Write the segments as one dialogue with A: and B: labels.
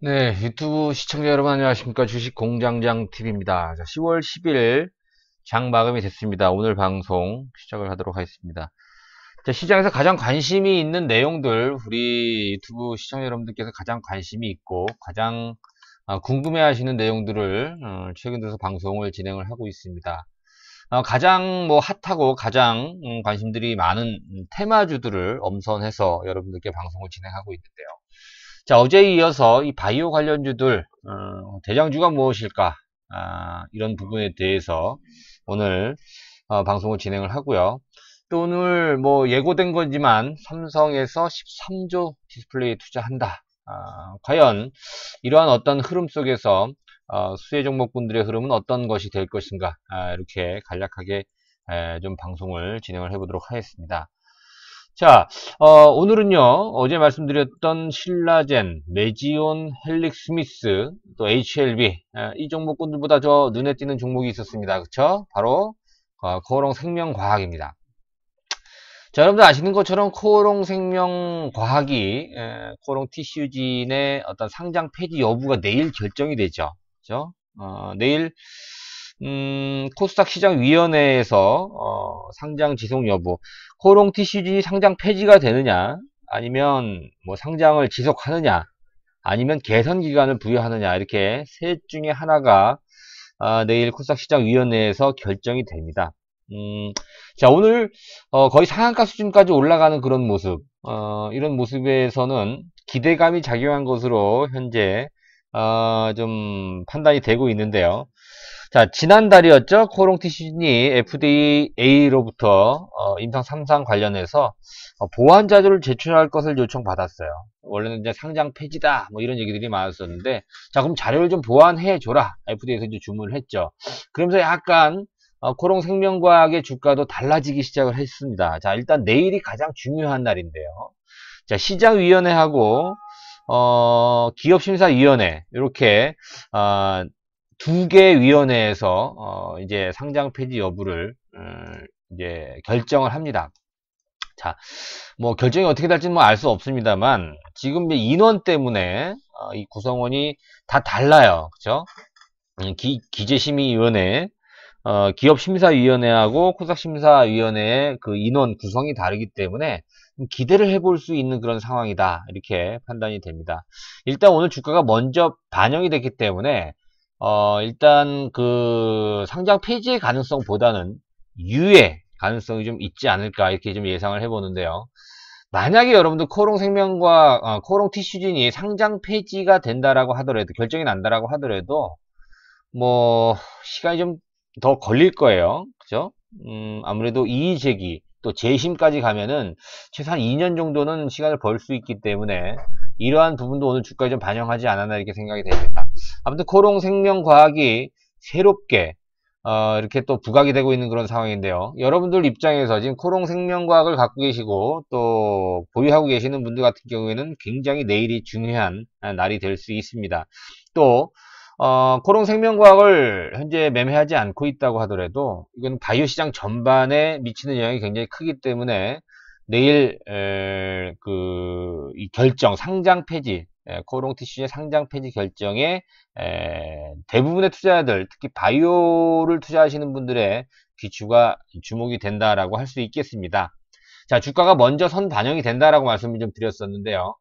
A: 네, 유튜브 시청자 여러분 안녕하십니까. 주식공장장TV입니다. 10월 10일 장 마감이 됐습니다. 오늘 방송 시작을 하도록 하겠습니다. 자, 시장에서 가장 관심이 있는 내용들, 우리 유튜브 시청자 여러분들께서 가장 관심이 있고, 가장 어, 아, 궁금해 하시는 내용들을 어, 최근 들어서 방송을 진행을 하고 있습니다. 어, 가장 뭐 핫하고 가장 음, 관심들이 많은 음, 테마주들을 엄선해서 여러분들께 방송을 진행하고 있는데요. 자, 어제에 이어서 이 바이오 관련주들, 어, 대장주가 무엇일까? 아, 이런 부분에 대해서 오늘 어, 방송을 진행을 하고요. 또 오늘 뭐 예고된 거지만 삼성에서 13조 디스플레이 투자한다. 아, 과연 이러한 어떤 흐름 속에서 어, 수혜 종목군들의 흐름은 어떤 것이 될 것인가? 아, 이렇게 간략하게 에, 좀 방송을 진행을 해보도록 하겠습니다. 자, 어, 오늘은요, 어제 말씀드렸던 신라젠, 메지온, 헬릭 스미스, 또 HLB, 이 종목군들보다 저 눈에 띄는 종목이 있었습니다. 그쵸? 바로, 어, 코오롱 생명과학입니다. 자, 여러분들 아시는 것처럼 코오롱 생명과학이, 에, 코오롱 TCU진의 어떤 상장 폐지 여부가 내일 결정이 되죠. 그죠? 어, 내일, 음, 코스닥 시장위원회에서 어, 상장 지속 여부, 코롱 TCG 상장 폐지가 되느냐, 아니면 뭐 상장을 지속하느냐, 아니면 개선 기간을 부여하느냐 이렇게 셋 중에 하나가 어, 내일 코스닥 시장위원회에서 결정이 됩니다. 음, 자 오늘 어, 거의 상한가 수준까지 올라가는 그런 모습, 어, 이런 모습에서는 기대감이 작용한 것으로 현재 어, 좀 판단이 되고 있는데요. 자, 지난달이었죠. 코롱티 시즌이 FDA로부터 어, 임상 3상 관련해서 어, 보완 자료를 제출할 것을 요청받았어요. 원래는 이제 상장 폐지다 뭐 이런 얘기들이 많았었는데 자 그럼 자료를 좀 보완해 줘라 FDA에서 이제 주문을 했죠. 그러면서 약간 어, 코롱 생명과학의 주가도 달라지기 시작을 했습니다. 자 일단 내일이 가장 중요한 날인데요. 자 시장위원회하고 어, 기업심사위원회 이렇게 어, 아, 두개 위원회에서 어, 이제 상장 폐지 여부를 음, 이제 결정을 합니다. 자, 뭐 결정이 어떻게 될지는 뭐 알 수 없습니다만 지금 인원 때문에 어, 이 구성원이 다 달라요, 그렇죠? 기재심의위원회, 어, 기업심사위원회하고 코삭심사위원회의 그 인원 구성이 다르기 때문에 기대를 해볼 수 있는 그런 상황이다 이렇게 판단이 됩니다. 일단 오늘 주가가 먼저 반영이 됐기 때문에 어, 일단 그 상장 폐지의 가능성보다는 유예 가능성이 좀 있지 않을까 이렇게 좀 예상을 해보는데요. 만약에 여러분들 코롱 생명과 어, 코롱 티슈진이 상장 폐지가 된다라고 하더라도 결정이 난다라고 하더라도 뭐 시간이 좀 더 걸릴 거예요. 그죠? 음, 아무래도 이의 제기 또 재심까지 가면은 최소한 2년 정도는 시간을 벌 수 있기 때문에 이러한 부분도 오늘 주가에 좀 반영하지 않았나 이렇게 생각이 됩니다. 아무튼 코롱 생명과학이 새롭게 어, 이렇게 또 부각이 되고 있는 그런 상황인데요. 여러분들 입장에서 지금 코롱 생명과학을 갖고 계시고 또 보유하고 계시는 분들 같은 경우에는 굉장히 내일이 중요한 날이 될 수 있습니다. 또 어, 코롱 생명과학을 현재 매매하지 않고 있다고 하더라도 이건 바이오 시장 전반에 미치는 영향이 굉장히 크기 때문에 내일 그이 결정 상장 폐지 예, 코롱 t c 의 상장 폐지 결정에 대부분의 투자자들, 특히 바이오를 투자하시는 분들의 귀추가 주목이 된다라고 할 수 있겠습니다. 자, 주가가 먼저 선 반영이 된다라고 말씀을 좀 드렸었는데요.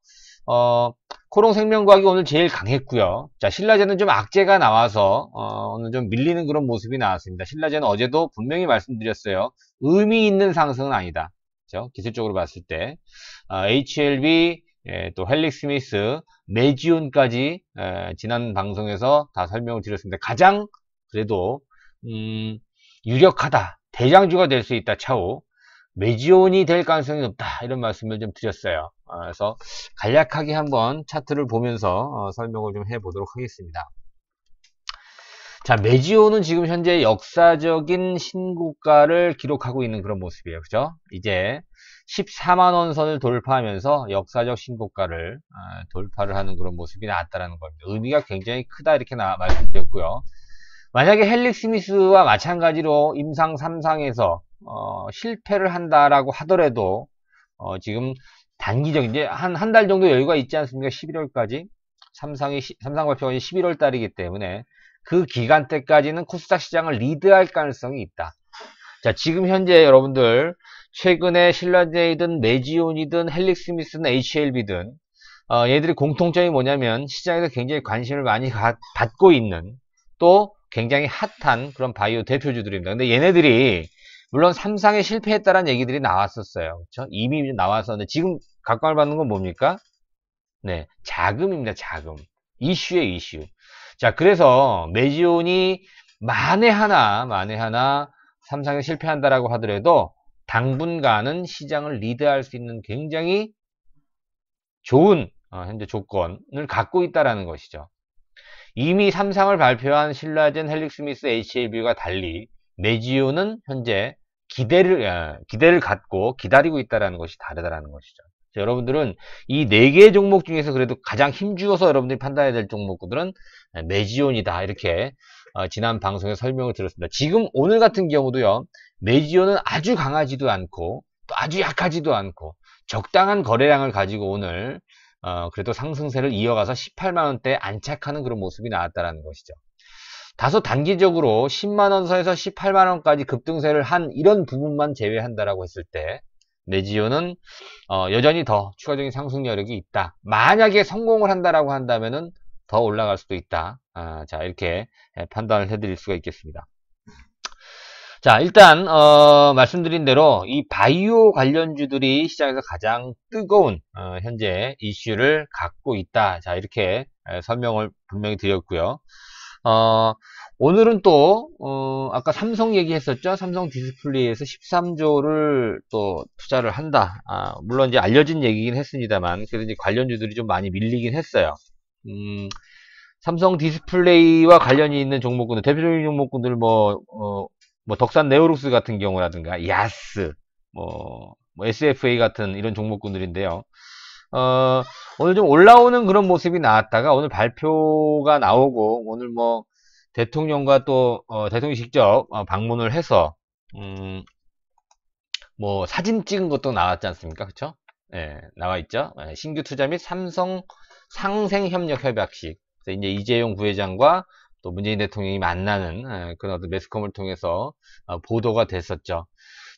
A: 어, 코롱 생명과학이 오늘 제일 강했고요. 자, 신라제는 좀 악재가 나와서 어, 오늘 좀 밀리는 그런 모습이 나왔습니다. 신라제는 어제도 분명히 말씀드렸어요. 의미 있는 상승은 아니다. 그죠? 기술적으로 봤을 때 어, HLB, 예, 또 헬릭 스미스, 매지온까지 지난 방송에서 다 설명을 드렸습니다. 가장 그래도 음, 유력하다 대장주가 될 수 있다 차후 매지온이 될 가능성이 높다 이런 말씀을 좀 드렸어요. 아, 그래서 간략하게 한번 차트를 보면서 어, 설명을 좀 해보도록 하겠습니다. 자, 메지오는 지금 현재 역사적인 신고가를 기록하고 있는 그런 모습이에요. 그죠? 이제 14만원 선을 돌파하면서 역사적 신고가를 아, 돌파를 하는 그런 모습이 나왔다라는 겁니다. 의미가 굉장히 크다 이렇게 나, 말씀드렸고요. 만약에 헬릭 스미스와 마찬가지로 임상 3상에서 어, 실패를 한다라고 하더라도 어, 지금 단기적 이제 한 한 달 정도 여유가 있지 않습니까? 11월까지 삼상이 삼상 발표가 11월 달이기 때문에 그 기간 때까지는 코스닥 시장을 리드할 가능성이 있다. 자, 지금 현재 여러분들 최근에 신라제이든 메지온이든 헬릭스미스든 HLB든 어, 얘들이 공통점이 뭐냐면 시장에서 굉장히 관심을 많이 가, 받고 있는 또 굉장히 핫한 그런 바이오 대표주들입니다. 근데 얘네들이 물론 삼상에 실패했다라는 얘기들이 나왔었어요. 그렇죠? 이미 나왔었는데 지금 각광을 받는 건 뭡니까? 네, 자금입니다. 자금. 이슈의 이슈. 자, 그래서 메지온이 만에 하나, 만에 하나 삼상에 실패한다라고 하더라도 당분간은 시장을 리드할 수 있는 굉장히 좋은 어, 현재 조건을 갖고 있다라는 것이죠. 이미 삼상을 발표한 신라젠 헬릭스미스 HAB와 달리 메지온은 현재 기대를 어, 기대를 갖고 기다리고 있다라는 것이 다르다라는 것이죠. 여러분들은 이 네 개의 종목 중에서 그래도 가장 힘주어서 여러분들이 판단해야 될 종목들은 메지온이다 네, 이렇게 어, 지난 방송에 설명을 들었습니다. 지금 오늘 같은 경우도요. 메지온은 아주 강하지도 않고 또 아주 약하지도 않고 적당한 거래량을 가지고 오늘 어, 그래도 상승세를 이어가서 18만원대에 안착하는 그런 모습이 나왔다는 것이죠. 다소 단기적으로 10만원 서에서 18만원까지 급등세를 한 이런 부분만 제외한다라고 했을 때메지오은 어, 여전히 더 추가적인 상승 여력이 있다. 만약에 성공을 한다라고 한다면은 더 올라갈 수도 있다. 아, 자 이렇게 예, 판단을 해드릴 수가 있겠습니다. 자 일단 어, 말씀드린 대로 이 바이오 관련주들이 시장에서 가장 뜨거운 어, 현재 이슈를 갖고 있다. 자 이렇게 예, 설명을 분명히 드렸고요. 어, 오늘은 또 어, 아까 삼성 얘기했었죠. 삼성 디스플레이에서 13조를 또 투자를 한다. 아, 물론 이제 알려진 얘기긴 했습니다만 그래서 이제 관련주들이 좀 많이 밀리긴 했어요. 음, 삼성 디스플레이와 관련이 있는 종목군들, 대표적인 종목군들 뭐, 어, 뭐 덕산 네오룩스 같은 경우라든가 야스, 뭐, 뭐 SFA 같은 이런 종목군들인데요. 어, 오늘 좀 올라오는 그런 모습이 나왔다가 오늘 발표가 나오고 오늘 뭐 대통령과 또 어, 대통령 이 직접 어, 방문을 해서 음, 뭐 사진 찍은 것도 나왔지 않습니까? 그쵸? 예, 나와 있죠. 예, 신규 투자 및 삼성 상생협력협약식. 이제 이재용 부회장과 또 문재인 대통령이 만나는 예, 그런 어떤 매스컴을 통해서 어, 보도가 됐었죠.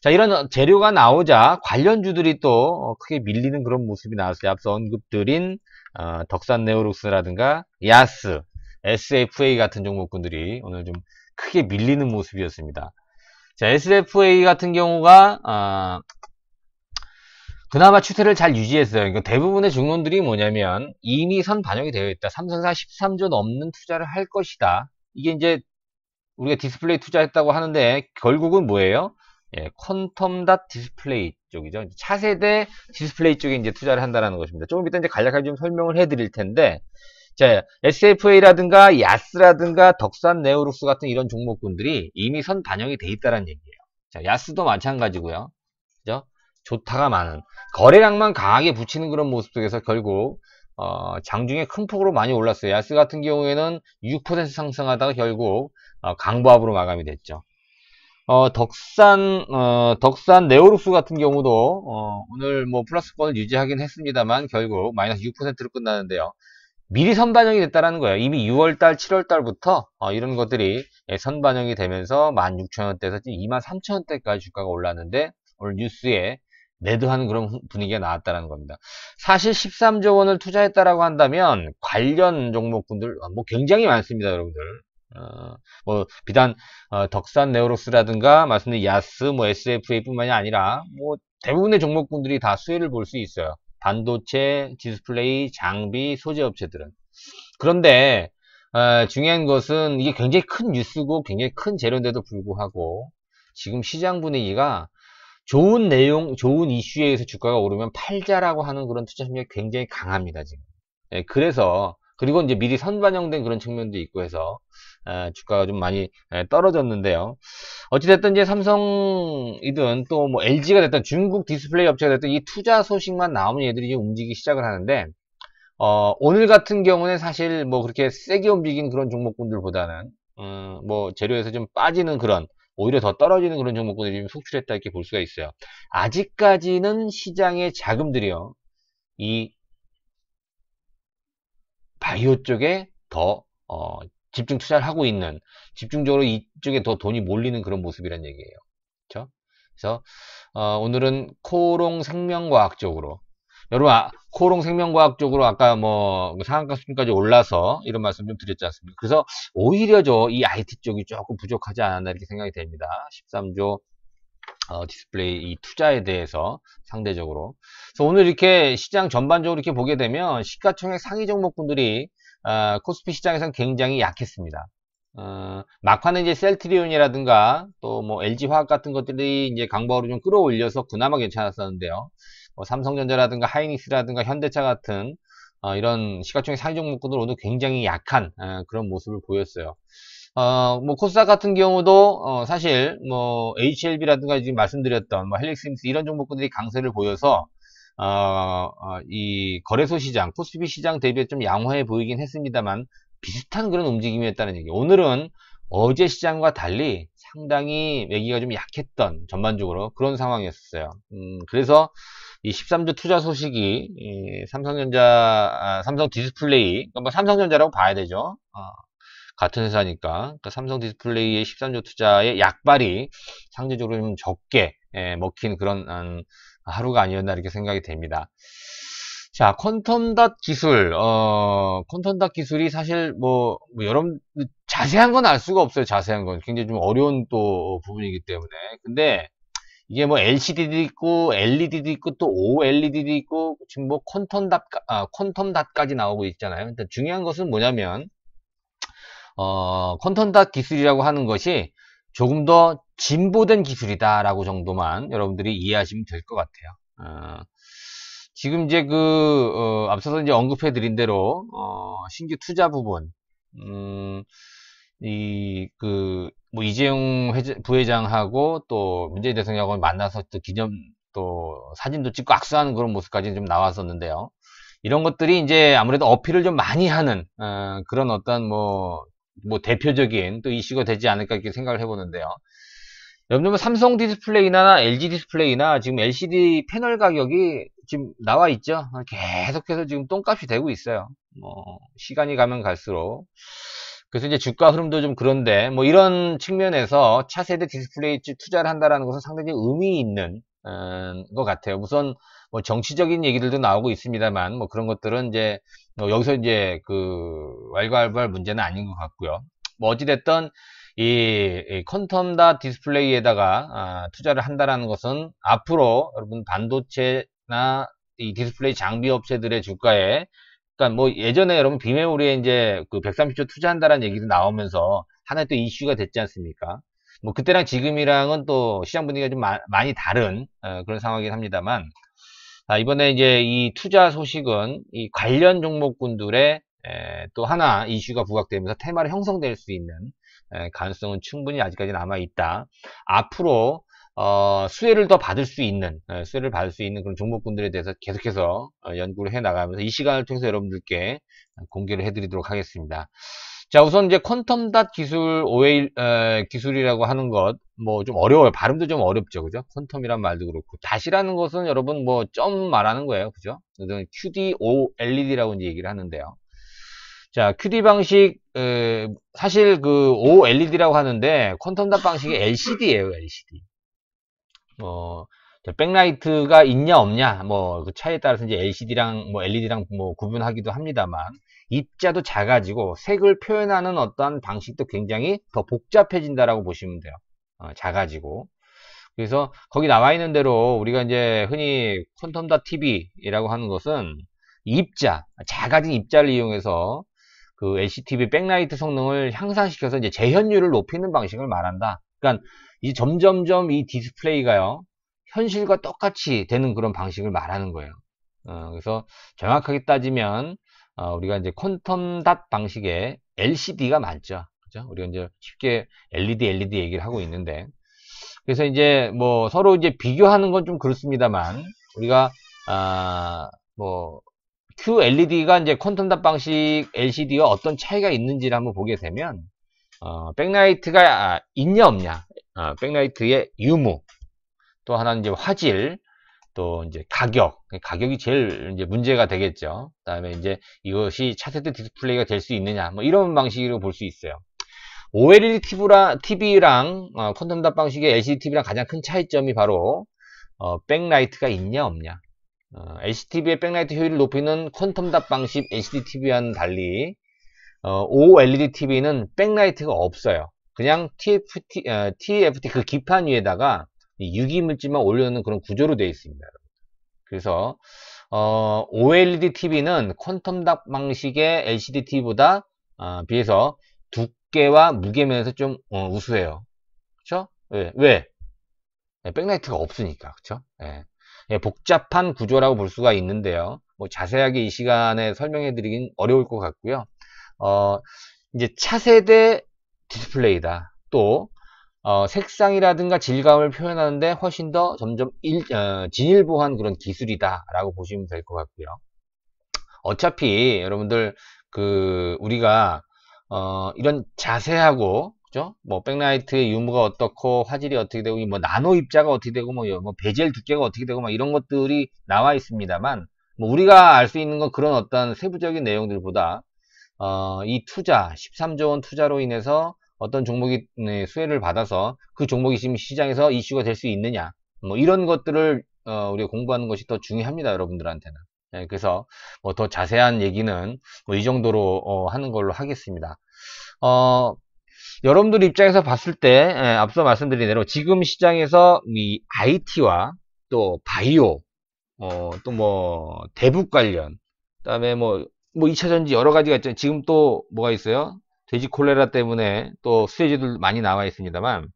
A: 자, 이런 재료가 나오자 관련주들이 또 어, 크게 밀리는 그런 모습이 나왔어요. 앞서 언급드린 어, 덕산네오룩스라든가 야스, SFA 같은 종목군들이 오늘 좀 크게 밀리는 모습이었습니다. 자, SFA 같은 경우가 아, 그나마 추세를 잘 유지했어요. 그러니까 대부분의 중론들이 뭐냐면 이미 선 반영이 되어 있다. 삼성사 13조 넘는 투자를 할 것이다. 이게 이제 우리가 디스플레이 투자했다고 하는데 결국은 뭐예요? 예, 퀀텀 닷 디스플레이 쪽이죠. 차세대 디스플레이 쪽에 이제 투자를 한다는 것입니다. 조금 이따 이제 간략하게 좀 설명을 해드릴 텐데, 자, SFA라든가 야스라든가 덕산 네오룩스 같은 이런 종목군들이 이미 선 반영이 돼 있다는 얘기예요. 자, 야스도 마찬가지고요. 좋다가 많은 거래량만 강하게 붙이는 그런 모습 속에서 결국 어, 장중에 큰 폭으로 많이 올랐어요. 야스 같은 경우에는 6% 상승하다가 결국 어, 강보합으로 마감이 됐죠. 어, 덕산, 어, 덕산 네오룩스 같은 경우도, 어, 오늘 뭐 플러스권을 유지하긴 했습니다만, 결국 마이너스 6%로 끝나는데요. 미리 선반영이 됐다라는 거예요. 이미 6월달, 7월달부터, 어, 이런 것들이 예, 선반영이 되면서 16,000원대에서 23,000원대까지 주가가 올랐는데, 오늘 뉴스에 매도하는 그런 분위기가 나왔다는 겁니다. 사실 13조 원을 투자했다라고 한다면 관련 종목군들 어, 뭐 굉장히 많습니다, 여러분들. 어, 뭐 비단 어, 덕산 네오록스라든가 말씀드린 야스, 뭐 SFA뿐만이 아니라 뭐 대부분의 종목군들이 다 수혜를 볼 수 있어요. 반도체, 디스플레이, 장비, 소재 업체들은. 그런데 어, 중요한 것은 이게 굉장히 큰 뉴스고 굉장히 큰 재료인데도 불구하고 지금 시장 분위기가 좋은 내용, 좋은 이슈에 의해서 주가가 오르면 팔자라고 하는 그런 투자 심리가 굉장히 강합니다, 지금. 예, 그래서, 그리고 이제 미리 선반영된 그런 측면도 있고 해서, 예, 주가가 좀 많이 예, 떨어졌는데요. 어찌됐든 이제 삼성이든 또뭐 LG가 됐든 중국 디스플레이 업체가 됐든 이 투자 소식만 나오면 얘들이 움직이기 시작을 하는데, 어, 오늘 같은 경우는 사실 뭐 그렇게 세게 움직인 그런 종목군들보다는, 음, 뭐 재료에서 좀 빠지는 그런, 오히려 더 떨어지는 그런 종목들이 좀 속출했다 이렇게 볼 수가 있어요. 아직까지는 시장의 자금들이요. 이 바이오 쪽에 더 어, 집중 투자를 하고 있는 집중적으로 이쪽에 더 돈이 몰리는 그런 모습이란 얘기예요. 그렇죠? 그래서 어, 오늘은 코롱 생명과학 쪽으로 여러분 아, 코오롱 생명과학 쪽으로 아까 뭐, 뭐 상한가 수준까지 올라서 이런 말씀 좀 드렸지 않습니까? 그래서 오히려 저 이 IT 쪽이 조금 부족하지 않았나 이렇게 생각이 됩니다. 13조 어, 디스플레이 이 투자에 대해서 상대적으로 그래서 오늘 이렇게 시장 전반적으로 이렇게 보게 되면 시가총액 상위 종목군들이 어, 아, 코스피 시장에선 굉장히 약했습니다. 어, 막판에 이제 셀트리온이라든가 또 뭐 LG 화학 같은 것들이 이제 강보로 좀 끌어올려서 그나마 괜찮았었는데요. 뭐 삼성전자라든가 하이닉스라든가 현대차 같은 어, 이런 시가총액 상위종 목구들 오늘 굉장히 약한 에, 어, 그런 모습을 보였어요. 어, 뭐 코스닥 같은 경우도 어, 사실 뭐 HLB라든가 지금 말씀드렸던 뭐 헬릭스임스 이런 종목들이 강세를 보여서 어, 어, 이 거래소 시장 코스피 시장 대비에 좀 양호해 보이긴 했습니다만 비슷한 그런 움직임이었다는 얘기. 오늘은 어제 시장과 달리 상당히 매기가 좀 약했던 전반적으로 그런 상황이었어요. 음, 그래서 이 13조 투자 소식이 삼성전자, 아, 삼성 디스플레이, 그러니까 뭐 삼성전자라고 봐야 되죠. 어, 같은 회사니까 그러니까 삼성 디스플레이의 13조 투자의 약발이 상대적으로 좀 적게 예, 먹힌 그런 음, 하루가 아니었나 이렇게 생각이 됩니다. 자, 퀀텀닷 기술, 어, 퀀텀닷 기술이 사실 뭐, 뭐 여러분, 자세한 건 알 수가 없어요. 자세한 건. 굉장히 좀 어려운 또 부분이기 때문에. 근데, 이게 뭐 LCD도 있고 LED도 있고 또 OLED도 있고 지금 뭐 퀀텀 닷 아, 퀀텀 닷까지 나오고 있잖아요. 일단 중요한 것은 뭐냐면 어, 퀀텀 닷 기술이라고 하는 것이 조금 더 진보된 기술이다라고 정도만 여러분들이 이해하시면 될 것 같아요. 어, 지금 이제 그 어, 앞서서 이제 언급해 드린 대로 어, 신규 투자 부분 음, 이그 뭐 이재용 회장, 부회장하고 또 문재인 대통령하고 만나서 또 기념 또 사진도 찍고 악수하는 그런 모습까지 좀 나왔었는데요. 이런 것들이 이제 아무래도 어필을 좀 많이 하는 어, 그런 어떤 뭐뭐 뭐 대표적인 또 이슈가 되지 않을까 이렇게 생각을 해보는데요. 여러분 뭐 삼성 디스플레이나 LG 디스플레이나 지금 LCD 패널 가격이 지금 나와 있죠. 계속해서 지금 똥값이 되고 있어요. 뭐 시간이 가면 갈수록 그래서 이제 주가 흐름도 좀 그런데 뭐 이런 측면에서 차세대 디스플레이 칩 투자를 한다라는 것은 상당히 의미 있는 음, 것 같아요. 우선 뭐 정치적인 얘기들도 나오고 있습니다만 뭐 그런 것들은 이제 뭐 여기서 이제 그 왈가왈부할 문제는 아닌 것 같고요. 뭐 어찌됐든 이, 이 퀀텀다 디스플레이에다가 아, 투자를 한다라는 것은 앞으로 여러분 반도체나 이 디스플레이 장비 업체들의 주가에 그러니까 뭐 예전에 여러분 비메모리에 이제 그 130조 투자한다라는 얘기도 나오면서 하나의 또 이슈가 됐지 않습니까? 뭐 그때랑 지금이랑은 또 시장 분위기가 좀 마, 많이 다른 어, 그런 상황이긴 합니다만 자, 아, 이번에 이제 이 투자 소식은 이 관련 종목군들의 에, 또 하나 이슈가 부각되면서 테마로 형성될 수 있는 에, 가능성은 충분히 아직까지 남아 있다. 앞으로 어, 수혜를 더 받을 수 있는 어, 수혜를 받을 수 있는 그런 종목군들에 대해서 계속해서 어, 연구를 해 나가면서 이 시간을 통해서 여러분들께 공개를 해드리도록 하겠습니다. 자 우선 이제 퀀텀 닷 기술 오해 에, 어, 기술이라고 하는 것 뭐 좀 어려워요 발음도 좀 어렵죠 그죠 퀀텀이란 말도 그렇고 닷이라는 것은 여러분 뭐 점 말하는 거예요 그죠 QDO LED라고 이제 얘기를 하는데요 자, QD 방식, 에, 사실 그 OLED라고 하는데, 퀀텀 닷 방식이 LCD예요, LCD. 어, 백라이트가 있냐 없냐 뭐 그 차에 따라서 이제 LCD랑 뭐 LED랑 뭐 구분하기도 합니다만 입자도 작아지고 색을 표현하는 어떤 방식도 굉장히 더 복잡해진다라고 보시면 돼요. 어, 작아지고 그래서 거기 나와 있는 대로 우리가 이제 흔히 퀀텀다 TV라고 하는 것은 입자 작아진 입자를 이용해서 그 LCTV 백라이트 성능을 향상시켜서 이제 재현율을 높이는 방식을 말한다. 그러니까 이 점점점 이 디스플레이가요 현실과 똑같이 되는 그런 방식을 말하는 거예요. 어, 그래서 정확하게 따지면 어, 우리가 이제 퀀텀 닷 방식의 LCD가 많죠. 그죠? 우리가 이제 쉽게 LED, LED 얘기를 하고 있는데 그래서 이제 뭐 서로 이제 비교하는 건 좀 그렇습니다만 우리가 아 뭐 QLED가 이제 퀀텀 닷 방식 LCD와 어떤 차이가 있는지를 한번 보게 되면 어, 백라이트가 있냐 없냐 아, 백라이트의 유무, 또 하나는 이제 화질, 또 이제 가격, 가격이 제일 이제 문제가 되겠죠. 그다음에 이제 이것이 차세대 디스플레이가 될 수 있느냐, 뭐 이런 방식으로 볼 수 있어요. OLED TV랑 어, 퀀텀 답 방식의 LCD TV랑 가장 큰 차이점이 바로 어, 백라이트가 있냐 없냐. 어, LCTV의 d 백라이트 효율을 높이는 퀀텀 답 방식 LCD TV와는 달리 어, OLED TV는 백라이트가 없어요. 그냥 TFT, 어, TFT 아, 그 기판 위에다가 유기물질만 올려놓는 그런 구조로 되어 있습니다. 그래서 어, OLED TV는 퀀텀 닥 방식의 LCD TV보다 어, 아, 비해서 두께와 무게 면에서 좀 어, 우수해요. 그렇죠? 왜? 왜? 예, 백라이트가 없으니까 그렇죠? 네. 네, 복잡한 구조라고 볼 수가 있는데요. 뭐 자세하게 이 시간에 설명해드리긴 어려울 것 같고요. 어, 이제 차세대 디스플레이다. 또 어, 색상이라든가 질감을 표현하는데 훨씬 더 점점 일, 어, 진일보한 그런 기술이다 라고 보시면 될 것 같고요 어차피 여러분들 그 우리가 어, 이런 자세하고 그죠? 뭐 백라이트의 유무가 어떻고 화질이 어떻게 되고 뭐 나노 입자가 어떻게 되고 뭐, 뭐 베젤 두께가 어떻게 되고 막 이런 것들이 나와 있습니다만 뭐 우리가 알 수 있는 건 그런 어떤 세부적인 내용들보다 어, 이 투자 13조 원 투자로 인해서 어떤 종목이 네, 수혜를 받아서 그 종목이 지금 시장에서 이슈가 될 수 있느냐 뭐 이런 것들을 어, 우리가 공부하는 것이 더 중요합니다 여러분들한테는 예, 그래서 뭐 더 자세한 얘기는 뭐 이 정도로 어, 하는 걸로 하겠습니다 어, 여러분들 입장에서 봤을 때 예, 앞서 말씀드린 대로 지금 시장에서 이 IT와 또 바이오 어, 또뭐 대북 관련 그 다음에 뭐뭐 2차전지 여러 가지가 있죠 지금 또 뭐가 있어요 돼지 콜레라 때문에 또수혜지도 많이 나와 있습니다만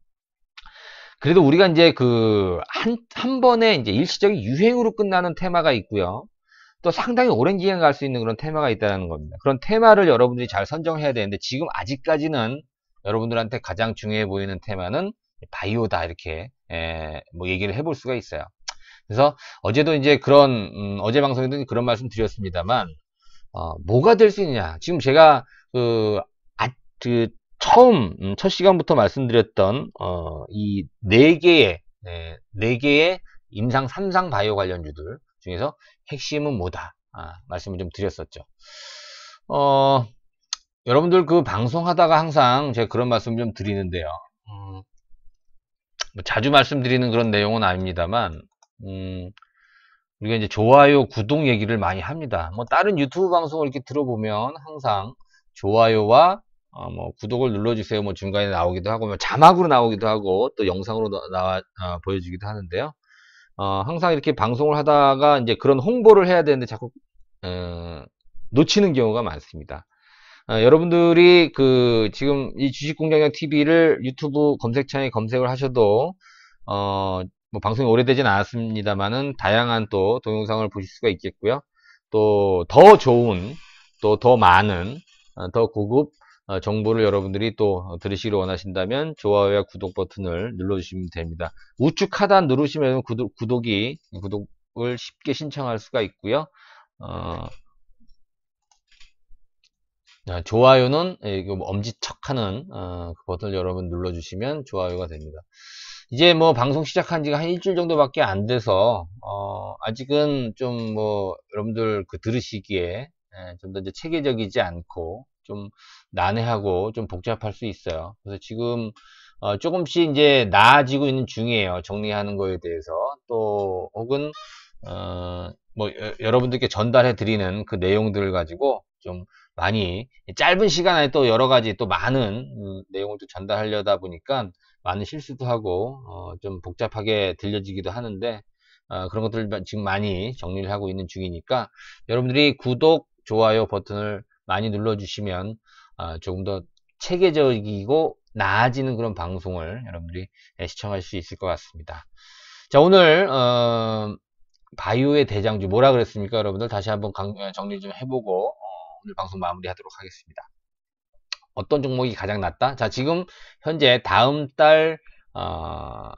A: 그래도 우리가 이제 그 한 한 번에 이제 일시적인 유행으로 끝나는 테마가 있고요. 또 상당히 오랜 기간 갈 수 있는 그런 테마가 있다는 겁니다. 그런 테마를 여러분들이 잘 선정해야 되는데 지금 아직까지는 여러분들한테 가장 중요해 보이는 테마는 바이오다 이렇게 에, 예, 뭐 얘기를 해볼 수가 있어요. 그래서 어제도 이제 그런 음, 어제 방송에도 그런 말씀 드렸습니다만 어, 뭐가 될 수 있냐 지금 제가 그그 처음 음, 첫 시간부터 말씀드렸던 어, 이 네 개의 네, 네, 개의 임상 3상 바이오 관련주들 중에서 핵심은 뭐다 아, 말씀을 좀 드렸었죠. 어, 여러분들 그 방송하다가 항상 제가 그런 말씀 을좀 드리는데요. 음, 뭐 자주 말씀드리는 그런 내용은 아닙니다만, 음, 우리가 이제 좋아요, 구독 얘기를 많이 합니다. 뭐 다른 유튜브 방송을 이렇게 들어보면 항상 좋아요와 어, 뭐 구독을 눌러주세요. 뭐 중간에 나오기도 하고 뭐 자막으로 나오기도 하고 또 영상으로 나와 어, 보여주기도 하는데요. 어, 항상 이렇게 방송을 하다가 이제 그런 홍보를 해야 되는데 자꾸 어, 놓치는 경우가 많습니다. 어, 여러분들이 그 지금 이 주식공장장 TV를 유튜브 검색창에 검색을 하셔도 어, 뭐 방송이 오래되진 않았습니다만은 다양한 또 동영상을 보실 수가 있겠고요. 또 더 좋은 또 더 많은 어, 더 고급 어, 정보를 여러분들이 또들으시길 원하신다면 좋아요와 구독 버튼을 눌러주시면 됩니다. 우측 하단 누르시면 구독, 구독이 구독을 쉽게 신청할 수가 있고요. 어, 아, 좋아요는 예, 뭐 엄지척하는 어, 그 버튼을 여러분 눌러주시면 좋아요가 됩니다. 이제 뭐 방송 시작한 지가 한 일주일 정도밖에 안 돼서 어, 아직은 좀 뭐 여러분들 그 들으시기에 예, 좀더 이제 체계적이지 않고 좀 난해하고 좀 복잡할 수 있어요. 그래서 지금 어 조금씩 이제 나아지고 있는 중이에요. 정리하는 거에 대해서 또 혹은 어뭐 여러분들께 전달해 드리는 그 내용들을 가지고 좀 많이 짧은 시간 안에 또 여러 가지 또 많은 음 내용을 또 전달하려다 보니까 많은 실수도 하고 어좀 복잡하게 들려지기도 하는데 어, 그런 것들을 지금 많이 정리를 하고 있는 중이니까 여러분들이 구독, 좋아요 버튼을 많이 눌러주시면 아, 조금 더 체계적이고 나아지는 그런 방송을 여러분들이 예, 시청할 수 있을 것 같습니다. 자 오늘 어, 바이오의 대장주 뭐라 그랬습니까 여러분들 다시 한번 강, 어, 정리 좀 해보고 어, 오늘 방송 마무리하도록 하겠습니다. 어떤 종목이 가장 낫다자 지금 현재 다음 달 어,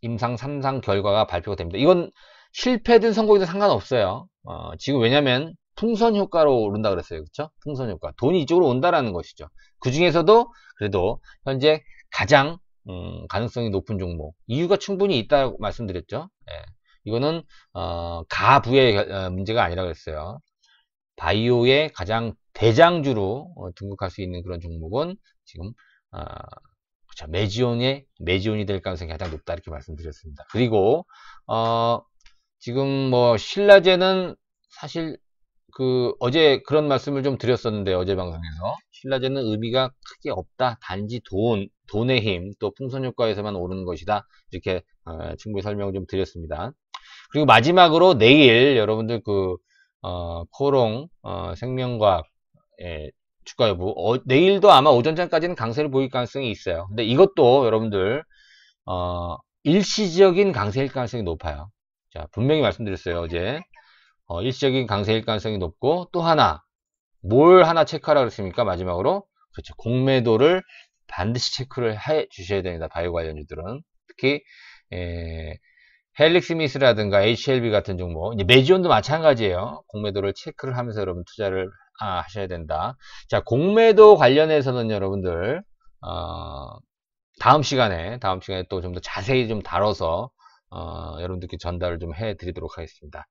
A: 임상 3상 결과가 발표가 됩니다. 이건 실패든 성공이든 상관없어요. 어, 지금 왜냐면 풍선 효과로 오른다 그랬어요. 그쵸 풍선 효과. 돈이 이쪽으로 온다라는 것이죠. 그 중에서도 그래도 현재 가장 음, 가능성이 높은 종목. 이유가 충분히 있다고 말씀드렸죠. 예. 이거는 어, 가부의 어, 문제가 아니라 그랬어요. 바이오의 가장 대장주로 어, 등극할 수 있는 그런 종목은 지금 어, 그렇 메지온의 메지온이 될 가능성이 가장 높다 이렇게 말씀드렸습니다. 그리고 어, 지금 뭐 신라제는 사실 그 어제 그런 말씀을 좀 드렸었는데 어제 방송에서 신라제는 의미가 크게 없다. 단지 돈, 돈의 힘, 또 풍선 효과에서만 오르는 것이다. 이렇게 어, 충분히 설명을 좀 드렸습니다. 그리고 마지막으로 내일 여러분들 그 어, 코롱 어, 생명과학 예, 주가 여부 어, 내일도 아마 오전장까지는 강세를 보일 가능성이 있어요. 근데 이것도 여러분들 어, 일시적인 강세일 가능성이 높아요. 자 분명히 말씀드렸어요 어제 어, 일시적인 강세일 가능성이 높고 또 하나 뭘 하나 체크하라 그랬습니까? 마지막으로 그렇죠. 공매도를 반드시 체크를 해 주셔야 됩니다. 바이오 관련주들은 특히 에, 헬릭 스미스라든가 HLB 같은 종목 이제 메지온도 마찬가지예요. 공매도를 체크를 하면서 여러분 투자를 아, 하셔야 된다. 자 공매도 관련해서는 여러분들 어, 다음 시간에 다음 시간에 또 좀 더 자세히 좀 다뤄서 어, 여러분들께 전달을 좀 해드리도록 하겠습니다.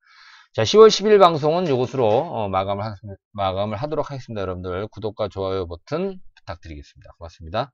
A: 자, 10월 10일 방송은 이것으로 어, 마감을, 하, 마감을 하도록 하겠습니다. 여러분들 구독과 좋아요 버튼 부탁드리겠습니다. 고맙습니다.